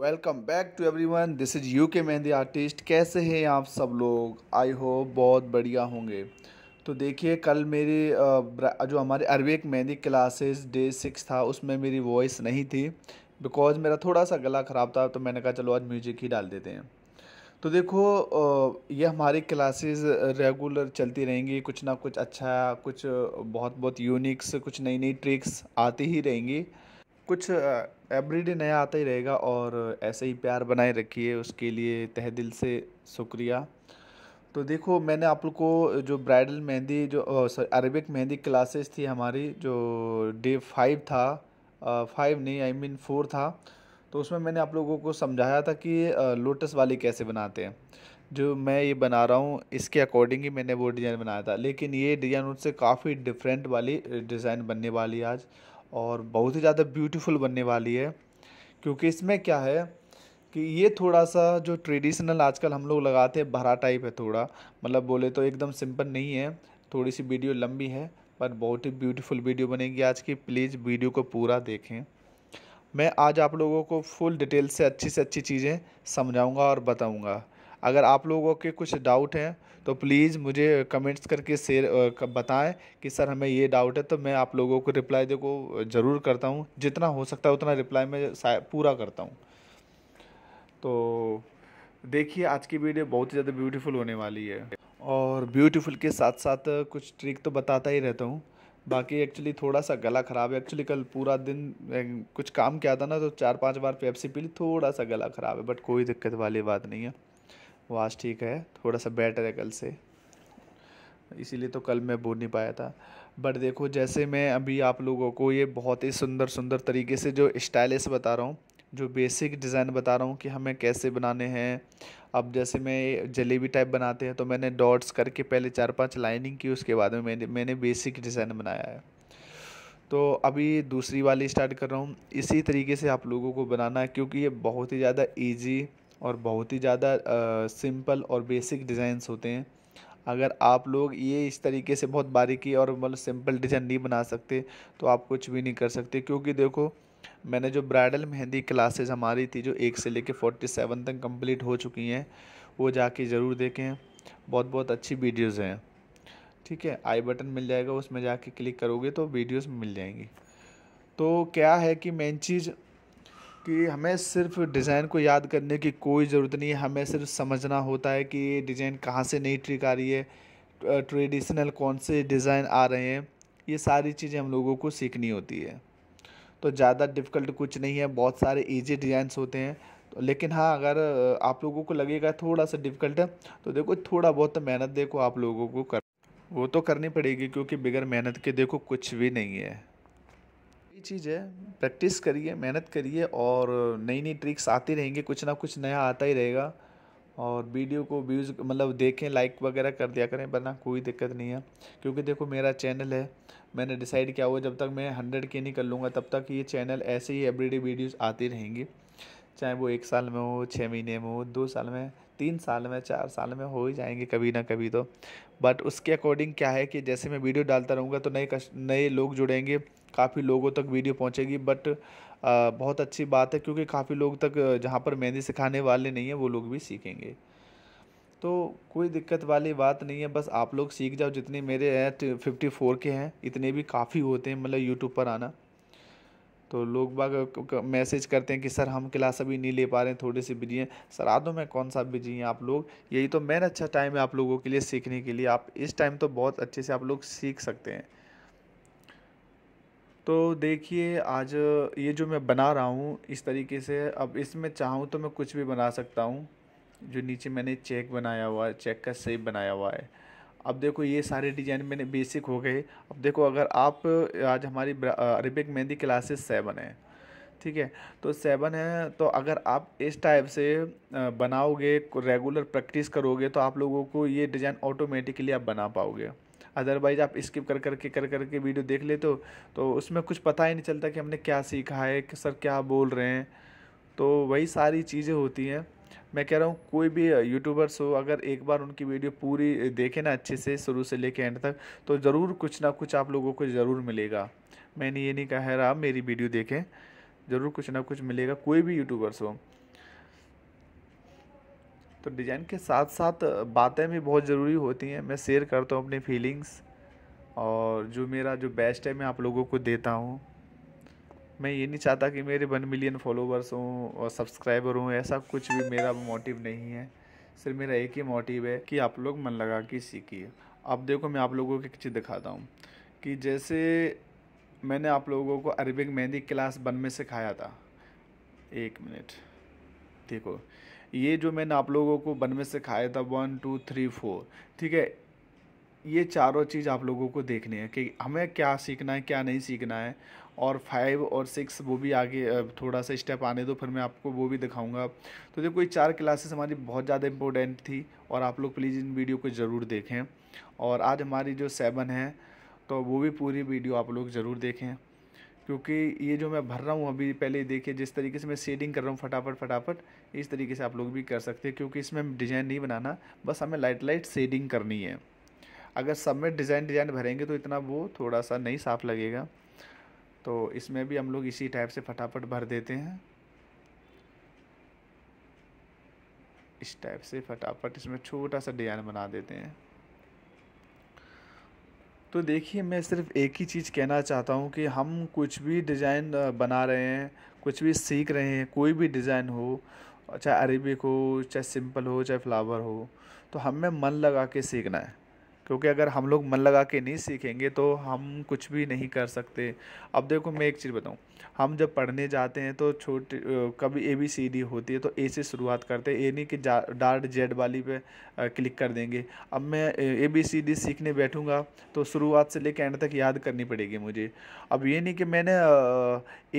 welcome back to everyone this is U K mehndi artist कैसे हैं आप सब लोग आई होप बहुत बढ़िया होंगे तो देखिए कल मेरी जो हमारे Arabic mehndi classes day six था उसमें मेरी वॉइस नहीं थी बिकॉज मेरा थोड़ा सा गला ख़राब था तो मैंने कहा चलो आज म्यूजिक ही डाल देते हैं तो देखो ये हमारी क्लासेस रेगुलर चलती रहेंगी कुछ ना कुछ अच्छा कुछ बहुत बहुत यूनिक्स कुछ नई नई ट्रिक्स आती ही रहेंगी कुछ एवरीडे नया आता ही रहेगा और ऐसे ही प्यार बनाए रखिए उसके लिए तह दिल से शुक्रिया तो देखो मैंने आप लोग को जो ब्राइडल मेहंदी जो अरबिक मेहंदी क्लासेस थी हमारी जो डे फाइव था फाइव नहीं आई मीन फोर था तो उसमें मैंने आप लोगों को समझाया था कि लोटस वाली कैसे बनाते हैं जो मैं ये बना रहा हूँ इसके अकॉर्डिंग ही मैंने वो डिज़ाइन बनाया था लेकिन ये डिज़ाइन उससे काफ़ी डिफरेंट वाली डिज़ाइन बनने वाली आज और बहुत ही ज़्यादा ब्यूटीफुल बनने वाली है क्योंकि इसमें क्या है कि ये थोड़ा सा जो ट्रेडिशनल आजकल हम लोग लगाते हैं भरा टाइप है थोड़ा मतलब बोले तो एकदम सिंपल नहीं है थोड़ी सी वीडियो लंबी है पर बहुत ही ब्यूटीफुल वीडियो बनेगी आज की प्लीज़ वीडियो को पूरा देखें मैं आज आप लोगों को फुल डिटेल से अच्छी से अच्छी चीज़ें समझाऊंगा और बताऊंगा अगर आप लोगों के कुछ डाउट हैं तो प्लीज़ मुझे कमेंट्स करके शेयर बताएं कि सर हमें ये डाउट है तो मैं आप लोगों को रिप्लाई देखो ज़रूर करता हूँ जितना हो सकता है उतना रिप्लाई मैं पूरा करता हूँ तो देखिए आज की वीडियो बहुत ही ज़्यादा ब्यूटीफुल होने वाली है और ब्यूटीफुल के साथ साथ कुछ ट्रिक तो बताता ही रहता हूँ बाकी एक्चुअली थोड़ा सा गला ख़राब है एक्चुअली कल पूरा दिन कुछ काम किया था ना तो चार पांच बार पेप्सी पी ली थोड़ा सा गला ख़राब है बट कोई दिक्कत वाली बात नहीं है वाज ठीक है थोड़ा सा बेटर है कल से इसीलिए तो कल मैं बोल नहीं पाया था बट देखो जैसे मैं अभी आप लोगों को ये बहुत ही सुंदर सुंदर तरीके से जो स्टाइलिश बता रहा हूँ जो बेसिक डिज़ाइन बता रहा हूँ कि हमें कैसे बनाने हैं अब जैसे मैं जलेबी टाइप बनाते हैं तो मैंने डॉट्स करके पहले चार पांच लाइनिंग की उसके बाद में मैंने मैंने बेसिक डिज़ाइन बनाया है तो अभी दूसरी वाली स्टार्ट कर रहा हूँ इसी तरीके से आप लोगों को बनाना है क्योंकि ये बहुत ही ज़्यादा ईजी और बहुत ही ज़्यादा सिंपल और बेसिक डिज़ाइंस होते हैं अगर आप लोग ये इस तरीके से बहुत बारीकी और मतलब सिंपल डिज़ाइन नहीं बना सकते तो आप कुछ भी नहीं कर सकते क्योंकि देखो मैंने जो ब्राइडल मेहंदी क्लासेज हमारी थी जो एक से लेके फोर्टी सेवन तक कंप्लीट हो चुकी हैं वो जाके ज़रूर देखें बहुत बहुत अच्छी वीडियोज़ हैं ठीक है आई बटन मिल जाएगा उसमें जाके क्लिक करोगे तो वीडियोस मिल जाएंगी तो क्या है कि मेन चीज़ कि हमें सिर्फ डिज़ाइन को याद करने की कोई ज़रूरत नहीं है हमें सिर्फ समझना होता है कि ये डिज़ाइन कहाँ से नई ट्रिक आ रही है ट्रेडिशनल कौन से डिज़ाइन आ रहे हैं ये सारी चीज़ें हम लोगों को सीखनी होती है तो ज़्यादा डिफ़िकल्ट कुछ नहीं है बहुत सारे ईजी डिज़ाइंस होते हैं तो लेकिन हाँ अगर आप लोगों को लगेगा थोड़ा सा डिफ़िकल्ट है तो देखो थोड़ा बहुत तो मेहनत देखो आप लोगों को कर वो तो करनी पड़ेगी क्योंकि बगैर मेहनत के देखो कुछ भी नहीं है ये चीज़ है प्रैक्टिस करिए मेहनत करिए और नई नई ट्रिक्स आती रहेंगे कुछ ना कुछ नया आता ही रहेगा और वीडियो को व्यूज़ मतलब देखें लाइक वगैरह कर दिया करें वरना कोई दिक्कत नहीं है क्योंकि देखो मेरा चैनल है मैंने डिसाइड किया हुआ जब तक मैं हंड्रेड के नहीं कर लूँगा तब तक ये चैनल ऐसे ही एवरीडे वीडियोस आती रहेंगी चाहे वो एक साल में हो छः महीने में हो दो साल में तीन साल में चार साल में हो ही जाएंगे कभी ना कभी तो बट उसके अकॉर्डिंग क्या है कि जैसे मैं वीडियो डालता रहूँगा तो नए नए लोग जुड़ेंगे काफ़ी लोगों तक वीडियो पहुंचेगी बट बहुत अच्छी बात है क्योंकि काफ़ी लोग तक जहाँ पर मेहंदी सिखाने वाले नहीं हैं वो लोग भी सीखेंगे तो कोई दिक्कत वाली बात नहीं है बस आप लोग सीख जाओ जितने मेरे हैं फिफ्टी फोर के हैं इतने भी काफ़ी होते हैं मतलब यूट्यूब पर आना तो लोग बाग मैसेज करते हैं कि सर हम क्लास अभी नहीं ले पा रहे हैं थोड़े से बिजी हैं सर आ दो मैं कौन सा बिजी हैं आप लोग यही तो मैन अच्छा टाइम है आप लोगों के लिए सीखने के लिए आप इस टाइम तो बहुत अच्छे से आप लोग सीख सकते हैं तो देखिए आज ये जो मैं बना रहा हूँ इस तरीके से अब इसमें चाहूँ तो मैं कुछ भी बना सकता हूँ जो नीचे मैंने चेक बनाया हुआ है चेक का सेप बनाया हुआ है अब देखो ये सारे डिज़ाइन मैंने बेसिक हो गए अब देखो अगर आप आज हमारी अरेबिक मेहंदी क्लासेस सेवन है ठीक है तो सेवन है तो अगर आप इस टाइप से बनाओगे रेगुलर प्रैक्टिस करोगे तो आप लोगों को ये डिज़ाइन ऑटोमेटिकली आप बना पाओगे अदरवाइज़ आप स्किप कर करके कर करके के वीडियो देख लेते हो तो उसमें कुछ पता ही नहीं चलता कि हमने क्या सीखा है कि सर क्या बोल रहे हैं तो वही सारी चीज़ें होती हैं मैं कह रहा हूँ कोई भी यूट्यूबर्स हो अगर एक बार उनकी वीडियो पूरी देखें ना अच्छे से शुरू से लेकर एंड तक तो ज़रूर कुछ ना कुछ आप लोगों को ज़रूर मिलेगा मैंने ये नहीं कहा है आप मेरी वीडियो देखें ज़रूर कुछ ना कुछ मिलेगा कोई भी यूट्यूबर्स हो तो डिज़ाइन के साथ साथ बातें भी बहुत ज़रूरी होती हैं मैं शेयर करता हूँ अपनी फीलिंग्स और जो मेरा जो बेस्ट है मैं आप लोगों को देता हूँ मैं ये नहीं चाहता कि मेरे वन मिलियन फॉलोवर्स हों और सब्सक्राइबर हों ऐसा कुछ भी मेरा मोटिव नहीं है सिर्फ मेरा एक ही मोटिव है कि आप लोग मन लगा के सीखिए अब देखो मैं आप लोगों को एक चीज़ दिखाता हूँ कि जैसे मैंने आप लोगों को अरबिक मेहंदी क्लास वन में सिखाया था एक मिनट देखो ये जो मैंने आप लोगों को वन में से खाया था वन टू थ्री फोर ठीक है ये चारों चीज़ आप लोगों को देखनी है कि हमें क्या सीखना है क्या नहीं सीखना है और फाइव और सिक्स वो भी आगे थोड़ा सा स्टेप आने दो फिर मैं आपको वो भी दिखाऊंगा तो देखो ये चार क्लासेस हमारी बहुत ज़्यादा इम्पोर्टेंट थी और आप लोग प्लीज़ इन वीडियो को ज़रूर देखें और आज हमारी जो सेवन है तो वो भी पूरी वीडियो आप लोग ज़रूर देखें क्योंकि ये जो मैं भर रहा हूँ अभी पहले देखिए जिस तरीके से मैं शेडिंग कर रहा हूँ फटाफट फटाफट इस तरीके से आप लोग भी कर सकते हैं क्योंकि इसमें डिज़ाइन नहीं बनाना बस हमें लाइट लाइट शेडिंग करनी है अगर सब में डिज़ाइन डिज़ाइन भरेंगे तो इतना वो थोड़ा सा नहीं साफ लगेगा तो इसमें भी हम लोग इसी टाइप से फटाफट भर देते हैं इस टाइप से फटाफट इसमें छोटा सा डिज़ाइन बना देते हैं तो देखिए मैं सिर्फ एक ही चीज़ कहना चाहता हूँ कि हम कुछ भी डिज़ाइन बना रहे हैं कुछ भी सीख रहे हैं कोई भी डिज़ाइन हो चाहे अरेबिक हो चाहे सिंपल हो चाहे फ्लावर हो तो हमें मन लगा के सीखना है क्योंकि अगर हम लोग मन लगा के नहीं सीखेंगे तो हम कुछ भी नहीं कर सकते अब देखो मैं एक चीज़ बताऊँ हम जब पढ़ने जाते हैं तो छोटे कभी ए बी सी डी होती है तो ए से शुरुआत करते हैं ए नहीं कि डार्ट जेड वाली पे क्लिक कर देंगे अब मैं ए बी सी डी सीखने बैठूँगा तो शुरुआत से लेकर एंड तक याद करनी पड़ेगी मुझे अब ये नहीं कि मैंने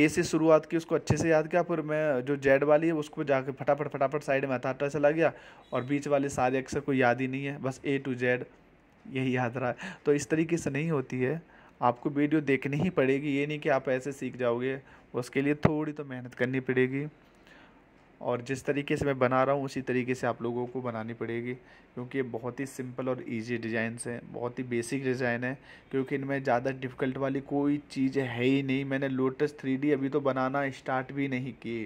ए से शुरुआत की उसको अच्छे से याद किया फिर मैं जो जेड वाली है उसको जाकर फटाफट फटाफट साइड में हथाटा चला गया और बीच वाले सारे अक्सर कोई याद ही नहीं है बस ए टू जेड यही याद रहा तो इस तरीके से नहीं होती है आपको वीडियो देखनी ही पड़ेगी ये नहीं कि आप ऐसे सीख जाओगे उसके लिए थोड़ी तो मेहनत करनी पड़ेगी और जिस तरीके से मैं बना रहा हूँ उसी तरीके से आप लोगों को बनानी पड़ेगी क्योंकि ये बहुत ही सिंपल और इजी डिज़ाइन हैं बहुत ही बेसिक डिज़ाइन है क्योंकि इनमें ज़्यादा डिफ़िकल्ट वाली कोई चीज़ है ही नहीं मैंने लोटस थ्री अभी तो बनाना स्टार्ट भी नहीं की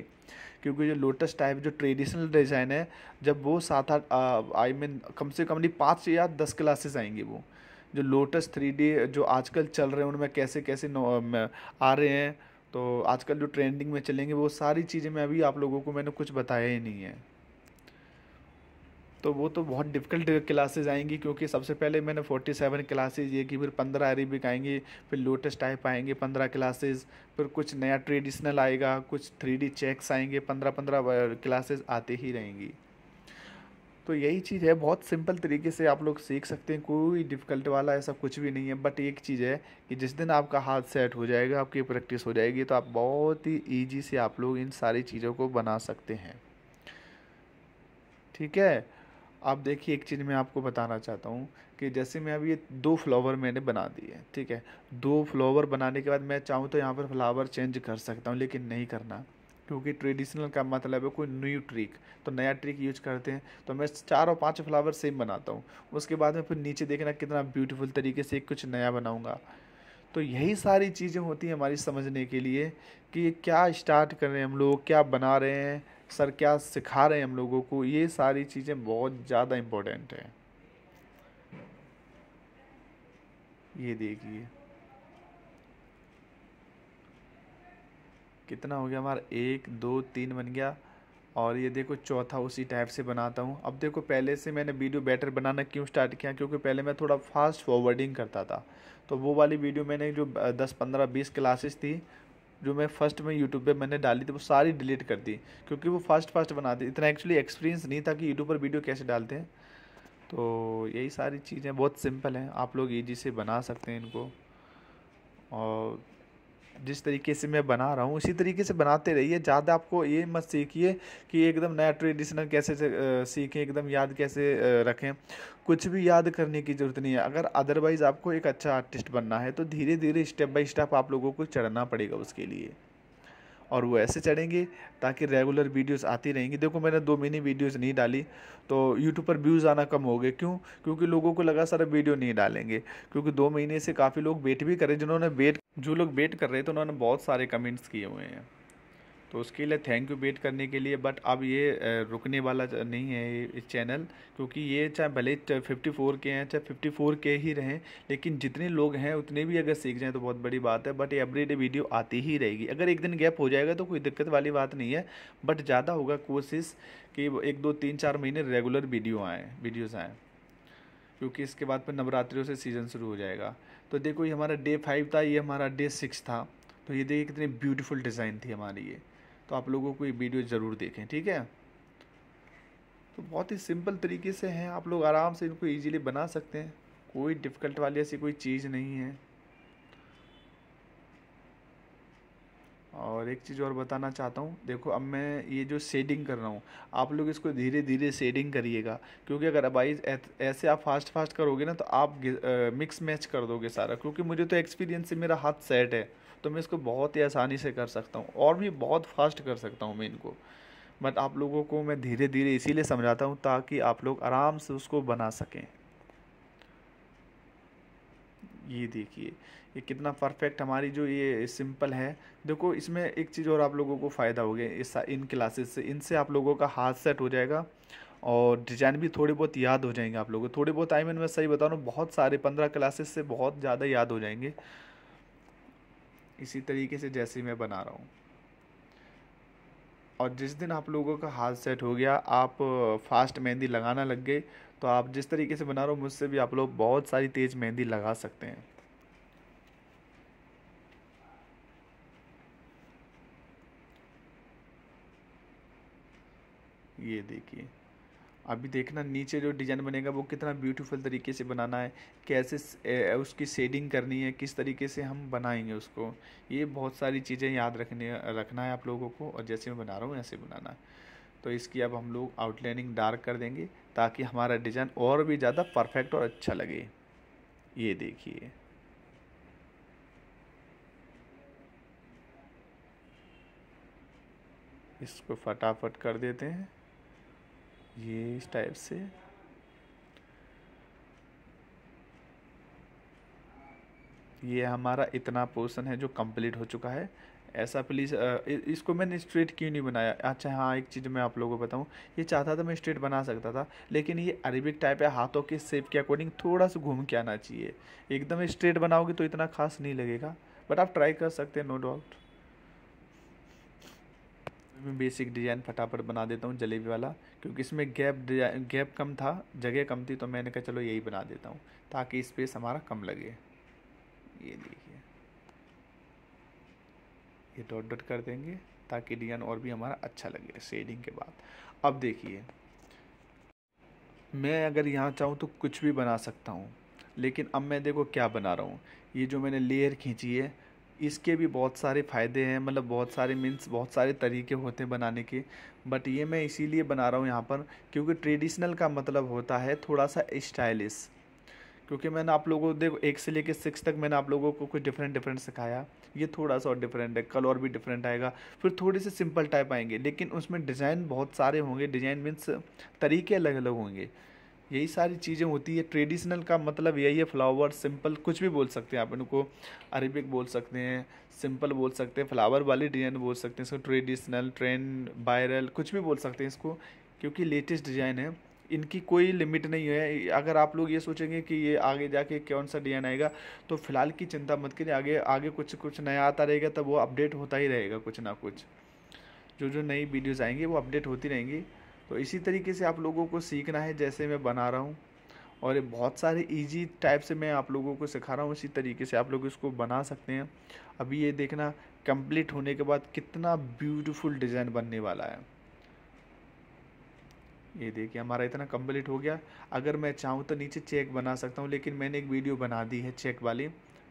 क्योंकि जो लोटस टाइप जो ट्रेडिशनल डिज़ाइन है जब वो सात आठ आई मीन कम से कम नहीं पाँच या दस क्लासेस आएंगी वो जो लोटस थ्री डी जो आजकल चल रहे हैं उनमें कैसे कैसे आ रहे हैं तो आजकल जो ट्रेंडिंग में चलेंगे वो सारी चीज़ें मैं अभी आप लोगों को मैंने कुछ बताया ही नहीं है तो वो तो बहुत डिफ़िकल्ट क्लासेज आएंगी क्योंकि सबसे पहले मैंने फोर्टी सेवन क्लासेज ये की फिर पंद्रह अरेबिक आएंगी फिर लोटस टाइप आएंगे पंद्रह क्लासेज फिर कुछ नया ट्रेडिशनल आएगा कुछ थ्री चेक्स आएंगे पंद्रह पंद्रह क्लासेज आते ही रहेंगी तो यही चीज़ है बहुत सिंपल तरीके से आप लोग सीख सकते हैं कोई डिफ़िकल्ट वाला ऐसा कुछ भी नहीं है बट एक चीज़ है कि जिस दिन आपका हाथ सेट हो जाएगा आपकी प्रैक्टिस हो जाएगी तो आप बहुत ही ईजी से आप लोग इन सारी चीज़ों को बना सकते हैं ठीक है आप देखिए एक चीज़ मैं आपको बताना चाहता हूँ कि जैसे मैं अभी ये दो फ्लावर मैंने बना दिए ठीक है दो फ्लावर बनाने के बाद मैं चाहूँ तो यहाँ पर फ्लावर चेंज कर सकता हूँ लेकिन नहीं करना क्योंकि ट्रेडिशनल का मतलब है कोई न्यू ट्रिक तो नया ट्रिक यूज करते हैं तो मैं चार और पाँच फ्लावर सेम बनाता हूँ उसके बाद में फिर नीचे देखना कितना ब्यूटीफुल तरीके से कुछ नया बनाऊँगा तो यही सारी चीज़ें होती हैं हमारी समझने के लिए कि ये क्या स्टार्ट कर रहे हैं हम लोग क्या बना रहे हैं सर क्या सिखा रहे हैं हम लोगों को ये सारी चीज़ें बहुत ज़्यादा इम्पोर्टेंट है ये देखिए कितना हो गया हमारा एक दो तीन बन गया और ये देखो चौथा उसी टाइप से बनाता हूँ अब देखो पहले से मैंने वीडियो बेटर बनाना क्यों स्टार्ट किया क्योंकि पहले मैं थोड़ा फास्ट फॉरवर्डिंग करता था तो वो वाली वीडियो मैंने जो दस पंद्रह बीस क्लासेस थी जो मैं फर्स्ट में यूट्यूब पे मैंने डाली थी वो सारी डिलीट कर दी क्योंकि वो फास्ट फास्ट दी इतना एक्चुअली एक्सपीरियंस नहीं था कि यूट्यूब पर वीडियो कैसे डालते हैं तो यही सारी चीज़ें बहुत सिंपल हैं आप लोग ईजी से बना सकते हैं इनको और जिस तरीके से मैं बना रहा हूँ इसी तरीके से बनाते रहिए ज़्यादा आपको ये मत सीखिए कि एकदम नया ट्रेडिशनल कैसे सीखें एकदम याद कैसे रखें कुछ भी याद करने की ज़रूरत नहीं है अगर अदरवाइज़ आपको एक अच्छा आर्टिस्ट बनना है तो धीरे धीरे स्टेप बाई स्टेप आप लोगों को चढ़ना पड़ेगा उसके लिए और वो ऐसे चढ़ेंगे ताकि रेगुलर वीडियोस आती रहेंगी देखो मैंने दो महीने वीडियोस नहीं डाली तो यूट्यूब पर व्यूज़ आना कम हो गए क्यों क्योंकि लोगों को लगा सारा वीडियो नहीं डालेंगे क्योंकि दो महीने से काफ़ी लोग वेट भी करें जिन्होंने वेट जो लोग वेट कर रहे थे उन्होंने बहुत सारे कमेंट्स किए हुए हैं तो उसके लिए थैंक यू वेट करने के लिए बट अब ये रुकने वाला नहीं है इस चैनल क्योंकि ये चाहे भले फिफ्टी फोर के हैं चाहे फिफ्टी फोर के ही रहें लेकिन जितने लोग हैं उतने भी अगर सीख जाएँ तो बहुत बड़ी बात है बट ये एवरीडे वीडियो आती ही रहेगी अगर एक दिन गैप हो जाएगा तो कोई दिक्कत वाली बात नहीं है बट ज़्यादा होगा कोशिश कि एक दो तीन चार महीने रेगुलर वीडियो आएँ वीडियोज़ आएँ क्योंकि इसके बाद फिर नवरात्रियों से सीज़न शुरू हो जाएगा तो देखो ये हमारा डे फाइव था ये हमारा डे सिक्स था तो ये देखिए कितनी ब्यूटीफुल डिज़ाइन थी हमारी ये तो आप लोगों को ये वीडियो ज़रूर देखें ठीक है तो बहुत ही सिंपल तरीके से हैं आप लोग आराम से इनको ईजिली बना सकते हैं कोई डिफ़िकल्ट वाली ऐसी कोई चीज़ नहीं है और एक चीज़ और बताना चाहता हूँ देखो अब मैं ये जो शेडिंग कर रहा हूँ आप लोग इसको धीरे धीरे शेडिंग करिएगा क्योंकि अगर अबाइज ऐसे आप फास्ट फास्ट करोगे ना तो आप मिक्स मैच कर दोगे सारा क्योंकि मुझे तो एक्सपीरियंस से मेरा हाथ सेट है तो मैं इसको बहुत ही आसानी से कर सकता हूँ और भी बहुत फास्ट कर सकता हूँ मैं इनको बट आप लोगों को मैं धीरे धीरे इसीलिए समझाता हूँ ताकि आप लोग आराम से उसको बना सकें ये देखिए ये कितना परफेक्ट हमारी जो ये सिंपल है देखो इसमें एक चीज़ और आप लोगों को फ़ायदा हो गया इस इन क्लासेस से इनसे आप लोगों का हाथ सेट हो जाएगा और डिजाइन भी थोड़े बहुत याद हो जाएंगे आप लोगों को थोड़े बहुत आई मीन मैं सही बता रहा हूँ बहुत सारे पंद्रह क्लासेस से बहुत ज़्यादा याद हो जाएंगे इसी तरीके से जैसे मैं बना रहा हूँ और जिस दिन आप लोगों का हाथ सेट हो गया आप फास्ट मेहंदी लगाना लग गए तो आप जिस तरीके से बना रहे हो मुझसे भी आप लोग बहुत सारी तेज़ मेहंदी लगा सकते हैं ये देखिए अभी देखना नीचे जो डिज़ाइन बनेगा वो कितना ब्यूटीफुल तरीके से बनाना है कैसे उसकी शेडिंग करनी है किस तरीके से हम बनाएंगे उसको ये बहुत सारी चीज़ें याद रखने रखना है आप लोगों को और जैसे मैं बना रहा हूँ ऐसे बनाना है तो इसकी अब हम लोग आउटलाइनिंग डार्क कर देंगे ताकि हमारा डिज़ाइन और भी ज़्यादा परफेक्ट और अच्छा लगे ये देखिए इसको फटाफट कर देते हैं ये इस टाइप से ये हमारा इतना पोर्सन है जो कंप्लीट हो चुका है ऐसा प्लीज़ इसको मैंने स्ट्रेट क्यों नहीं बनाया अच्छा हाँ एक चीज़ मैं आप लोगों को बताऊँ ये चाहता था मैं स्ट्रेट बना सकता था लेकिन ये अरेबिक टाइप है हाथों के सेप के अकॉर्डिंग थोड़ा सा घूम के आना चाहिए एकदम स्ट्रेट बनाओगे तो इतना खास नहीं लगेगा बट आप ट्राई कर सकते हैं नो डाउट मैं बेसिक डिज़ाइन फटाफट बना देता हूँ जलेबी वाला क्योंकि इसमें गैप गैप कम था जगह कम थी तो मैंने कहा चलो यही बना देता हूँ ताकि स्पेस हमारा कम लगे ये देखिए ये डॉट डॉट कर देंगे ताकि डिज़ाइन और भी हमारा अच्छा लगे शेडिंग के बाद अब देखिए मैं अगर यहाँ चाहूँ तो कुछ भी बना सकता हूँ लेकिन अब मैं देखो क्या बना रहा हूँ ये जो मैंने लेयर खींची है इसके भी बहुत सारे फ़ायदे हैं मतलब बहुत सारे मीन्स बहुत सारे तरीके होते हैं बनाने के बट ये मैं इसीलिए बना रहा हूँ यहाँ पर क्योंकि ट्रेडिशनल का मतलब होता है थोड़ा सा स्टाइलिश क्योंकि मैंने आप लोगों को देखो एक से लेकर सिक्स तक मैंने आप लोगों को कुछ डिफरेंट डिफरेंट सिखाया ये थोड़ा सा और डिफरेंट है कलर भी डिफरेंट आएगा फिर थोड़े से सिंपल टाइप आएंगे लेकिन उसमें डिज़ाइन बहुत सारे होंगे डिज़ाइन मीन्स तरीके अलग अलग होंगे यही सारी चीज़ें होती है ट्रेडिशनल का मतलब यही है फ्लावर सिंपल कुछ भी बोल सकते हैं आप इनको अरेबिक बोल सकते हैं सिंपल बोल सकते हैं फ्लावर वाली डिज़ाइन बोल सकते हैं इसको ट्रेडिशनल ट्रेंड वायरल कुछ भी बोल सकते हैं इसको क्योंकि लेटेस्ट डिज़ाइन है इनकी कोई लिमिट नहीं है अगर आप लोग ये सोचेंगे कि ये आगे जाके कौन सा डिज़ाइन आएगा तो फिलहाल की चिंता मत करिए आगे आगे कुछ कुछ नया आता रहेगा तब वो अपडेट होता ही रहेगा कुछ ना कुछ जो जो नई वीडियोज़ आएंगी वो अपडेट होती रहेंगी तो इसी तरीके से आप लोगों को सीखना है जैसे मैं बना रहा हूँ और ये बहुत सारे इजी टाइप से मैं आप लोगों को सिखा रहा हूँ इसी तरीके से आप लोग इसको बना सकते हैं अभी ये देखना कंप्लीट होने के बाद कितना ब्यूटीफुल डिज़ाइन बनने वाला है ये देखिए हमारा इतना कंप्लीट हो गया अगर मैं चाहूँ तो नीचे चेक बना सकता हूँ लेकिन मैंने एक वीडियो बना दी है चेक वाली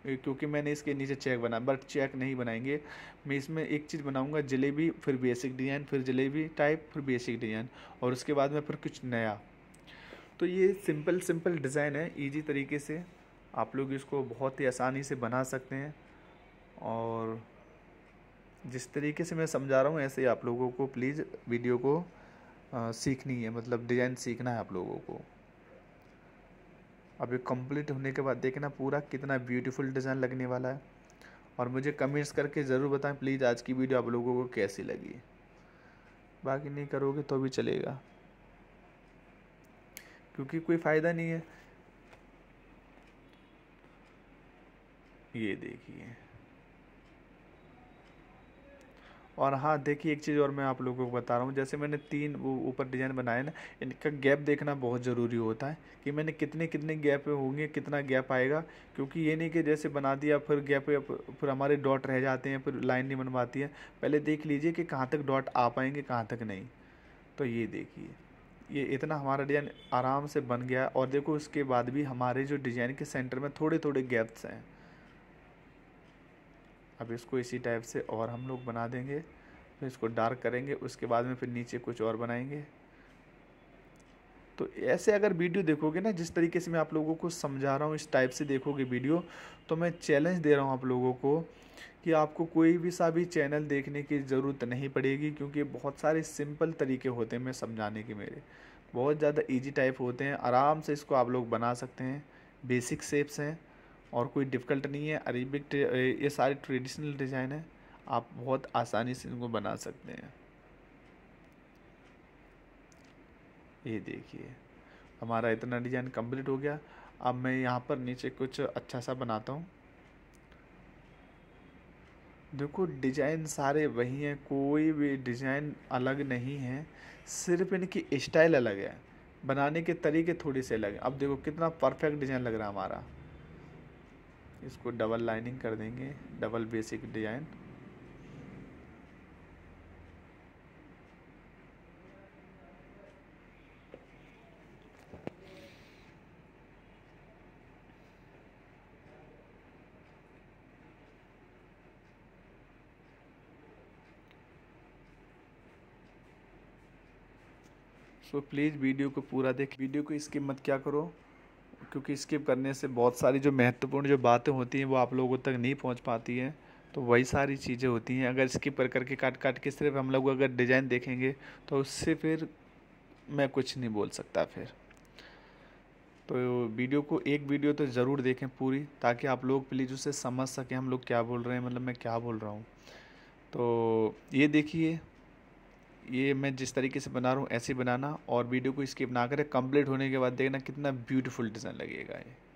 क्योंकि मैंने इसके नीचे चेक बना बट चेक नहीं बनाएंगे मैं इसमें एक चीज़ बनाऊंगा जलेबी फिर बेसिक डिज़ाइन फिर जलेबी टाइप फिर बेसिक डिज़ाइन और उसके बाद में फिर कुछ नया तो ये सिंपल सिंपल डिज़ाइन है ईजी तरीके से आप लोग इसको बहुत ही आसानी से बना सकते हैं और जिस तरीके से मैं समझा रहा हूँ ऐसे ही आप लोगों को प्लीज़ वीडियो को आ, सीखनी है मतलब डिज़ाइन सीखना है आप लोगों को अब ये कंप्लीट होने के बाद देखना पूरा कितना ब्यूटीफुल डिज़ाइन लगने वाला है और मुझे कमेंट्स करके ज़रूर बताएं प्लीज़ आज की वीडियो आप लोगों को कैसी लगी बाकी नहीं करोगे तो भी चलेगा क्योंकि कोई फ़ायदा नहीं है ये देखिए और हाँ देखिए एक चीज़ और मैं आप लोगों को बता रहा हूँ जैसे मैंने तीन वो ऊपर डिज़ाइन बनाए ना इनका गैप देखना बहुत ज़रूरी होता है कि मैंने कितने कितने गैप होंगे कितना गैप आएगा क्योंकि ये नहीं कि जैसे बना दिया फिर गैप फिर हमारे डॉट रह जाते हैं फिर लाइन नहीं बन पाती है पहले देख लीजिए कि कहाँ तक डॉट आ पाएंगे कहाँ तक नहीं तो ये देखिए ये इतना हमारा डिज़ाइन आराम से बन गया और देखो उसके बाद भी हमारे जो डिज़ाइन के सेंटर में थोड़े थोड़े गैप्स हैं अब इसको इसी टाइप से और हम लोग बना देंगे फिर इसको डार्क करेंगे उसके बाद में फिर नीचे कुछ और बनाएंगे तो ऐसे अगर वीडियो देखोगे ना जिस तरीके से मैं आप लोगों को समझा रहा हूँ इस टाइप से देखोगे वीडियो तो मैं चैलेंज दे रहा हूँ आप लोगों को कि आपको कोई भी सा भी चैनल देखने की ज़रूरत नहीं पड़ेगी क्योंकि बहुत सारे सिंपल तरीके होते हैं मैं समझाने के मेरे बहुत ज़्यादा इजी टाइप होते हैं आराम से इसको आप लोग बना सकते हैं बेसिक सेप्स हैं और कोई डिफ़िकल्ट नहीं है अरेबिक ये सारे ट्रेडिशनल डिज़ाइन है आप बहुत आसानी से इनको बना सकते हैं ये देखिए हमारा इतना डिज़ाइन कंप्लीट हो गया अब मैं यहाँ पर नीचे कुछ अच्छा सा बनाता हूँ देखो डिज़ाइन सारे वही हैं कोई भी डिज़ाइन अलग नहीं है सिर्फ इनकी स्टाइल अलग है बनाने के तरीके थोड़े से अलग हैं अब देखो कितना परफेक्ट डिज़ाइन लग रहा है हमारा इसको डबल लाइनिंग कर देंगे double basic design so so, please video को पूरा देख वीडियो को स्किप मत क्या करो क्योंकि स्किप करने से बहुत सारी जो महत्वपूर्ण जो बातें होती हैं वो आप लोगों तक नहीं पहुंच पाती हैं तो वही सारी चीज़ें होती हैं अगर स्किप कर करके काट काट के सिर्फ हम लोग अगर डिज़ाइन देखेंगे तो उससे फिर मैं कुछ नहीं बोल सकता फिर तो वीडियो को एक वीडियो तो ज़रूर देखें पूरी ताकि आप लोग प्लीज़ उसे समझ सकें हम लोग क्या बोल रहे हैं मतलब मैं क्या बोल रहा हूँ तो ये देखिए ये मैं जिस तरीके से बना रहा हूँ ऐसे बनाना और वीडियो को स्किप ना करें कंप्लीट होने के बाद देखना कितना ब्यूटीफुल डिज़ाइन लगेगा ये